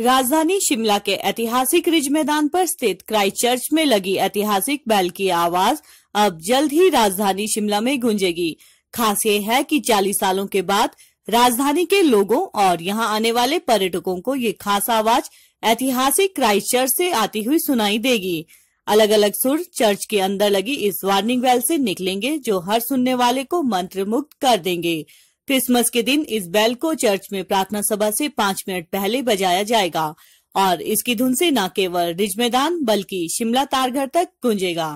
राजधानी शिमला के ऐतिहासिक रिज मैदान पर स्थित क्राइस्ट चर्च में लगी ऐतिहासिक बैल की आवाज अब जल्द ही राजधानी शिमला में गूंजेगी खास ये है कि 40 सालों के बाद राजधानी के लोगों और यहां आने वाले पर्यटकों को ये खास आवाज ऐतिहासिक क्राइस्ट चर्च से आती हुई सुनाई देगी अलग अलग सुर चर्च के अंदर लगी इस वार्निंग बैल से निकलेंगे जो हर सुनने वाले को मंत्र मुक्त कर देंगे क्रिसमस के दिन इस बैल को चर्च में प्रार्थना सभा से पांच मिनट पहले बजाया जाएगा और इसकी धुन से न केवल रिज मैदान बल्कि शिमला तारघर तक गूंजेगा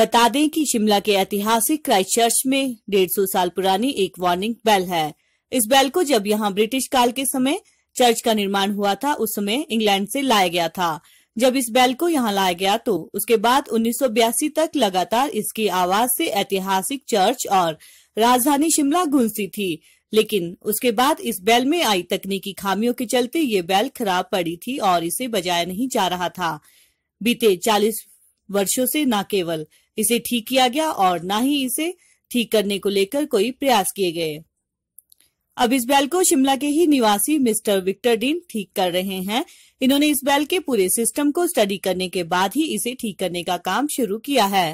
बता दें कि शिमला के ऐतिहासिक क्राइस्ट चर्च में डेढ़ सौ साल पुरानी एक वार्निंग बेल है इस बेल को जब यहाँ ब्रिटिश काल के समय चर्च का निर्माण हुआ था उस समय इंग्लैंड से लाया गया था जब इस बैल को यहाँ लाया गया तो उसके बाद उन्नीस तक लगातार इसकी आवाज से ऐतिहासिक चर्च और राजधानी शिमला गूंजती थी लेकिन उसके बाद इस बैल में आई तकनीकी खामियों के चलते ये बैल खराब पड़ी थी और इसे बजाया नहीं जा रहा था बीते 40 वर्षों से न केवल इसे ठीक किया गया और न ही इसे ठीक करने को लेकर कोई प्रयास किए गए अब इस बैल को शिमला के ही निवासी मिस्टर विक्टर डीन ठीक कर रहे हैं इन्होंने इस बैल के पूरे सिस्टम को स्टडी करने के बाद ही इसे ठीक करने का काम शुरू किया है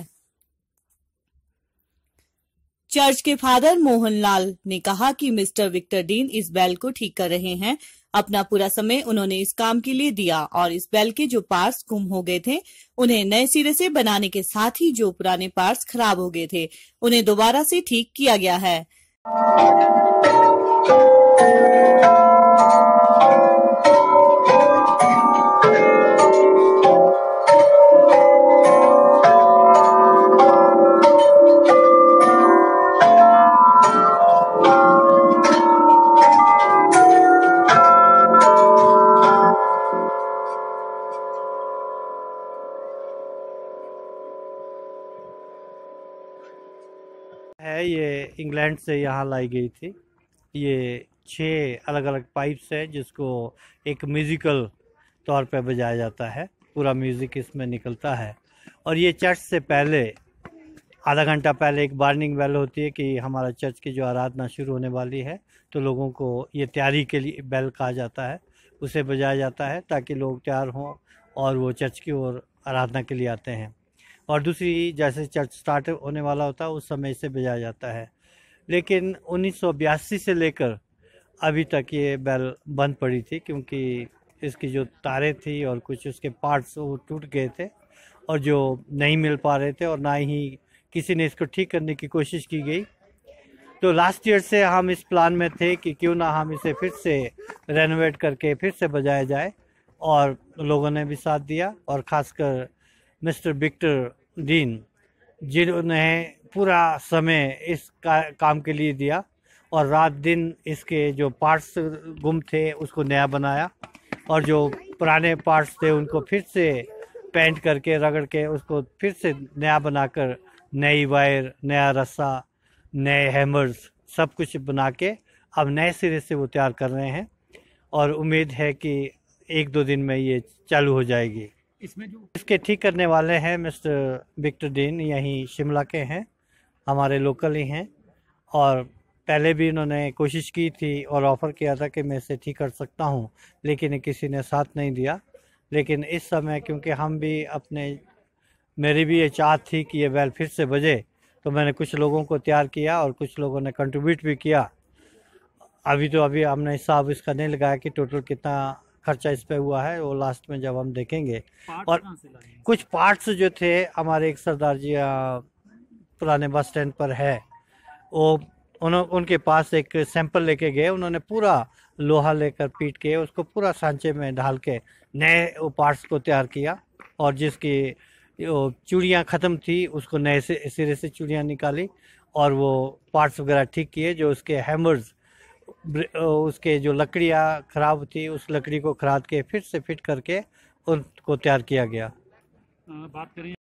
चर्च के फादर मोहनलाल ने कहा कि मिस्टर विक्टर डीन इस बैल को ठीक कर रहे हैं अपना पूरा समय उन्होंने इस काम के लिए दिया और इस बैल के जो पार्ट्स गुम हो गए थे उन्हें नए सिरे से बनाने के साथ ही जो पुराने पार्ट्स खराब हो गए थे उन्हें दोबारा से ठीक किया गया है है ये इंग्लैंड से यहाँ लाई गई थी ये छः अलग अलग पाइप्स हैं जिसको एक म्यूज़िकल तौर पे बजाया जाता है पूरा म्यूज़िक इसमें निकलता है और ये चर्च से पहले आधा घंटा पहले एक वार्निंग बेल होती है कि हमारा चर्च की जो आराधना शुरू होने वाली है तो लोगों को ये तैयारी के लिए बेल कहा जाता है उसे बजाया जाता है ताकि लोग तैयार हों और वो चर्च की ओर आराधना के लिए आते हैं और दूसरी जैसे चर्च स्टार्ट होने वाला होता है उस समय से बजाया जाता है लेकिन उन्नीस से लेकर अभी तक ये बैल बंद पड़ी थी क्योंकि इसकी जो तारें थी और कुछ उसके पार्ट्स वो टूट गए थे और जो नहीं मिल पा रहे थे और ना ही किसी ने इसको ठीक करने की कोशिश की गई तो लास्ट ईयर से हम इस प्लान में थे कि क्यों ना हम इसे फिर से रेनोवेट करके फिर से बजाया जाए और लोगों ने भी साथ दिया और ख़ासकर मिस्टर विक्टर डीन जिन्होंने पूरा समय इस का, काम के लिए दिया और रात दिन इसके जो पार्ट्स गुम थे उसको नया बनाया और जो पुराने पार्ट्स थे उनको फिर से पेंट करके रगड़ के उसको फिर से नया बनाकर नई वायर नया रस्सा नए हैमर्स सब कुछ बना के अब नए सिरे से वो तैयार कर रहे हैं और उम्मीद है कि एक दो दिन में ये चालू हो जाएगी इसमें जो इसके ठीक करने वाले हैं मिस्टर विक्टर डीन यहीं शिमला के हैं हमारे लोकल ही हैं और पहले भी इन्होंने कोशिश की थी और ऑफ़र किया था कि मैं इसे ठीक कर सकता हूं लेकिन किसी ने साथ नहीं दिया लेकिन इस समय क्योंकि हम भी अपने मेरी भी ये चाहत थी कि ये बैल फिर से बजे तो मैंने कुछ लोगों को तैयार किया और कुछ लोगों ने कंट्रीब्यूट भी किया अभी तो अभी हमने हिसाब इसका नहीं लगाया कि टोटल कितना खर्चा इस पर हुआ है वो लास्ट में जब हम देखेंगे और कुछ पार्ट्स जो थे हमारे एक सरदार जी पुराने बस स्टैंड पर है वो उन, उनके पास एक सैंपल लेके गए उन्होंने पूरा लोहा लेकर पीट के उसको पूरा सांचे में ढाल के नए पार्ट्स को तैयार किया और जिसकी चूड़ियाँ ख़त्म थी उसको नए से सिरे से चूड़ियाँ निकाली और वो पार्ट्स वगैरह ठीक किए जो उसके हैमर्स उसके जो लकड़ियाँ ख़राब थी उस लकड़ी को खराद के फिर से फिट करके उनको तैयार किया गया बात करें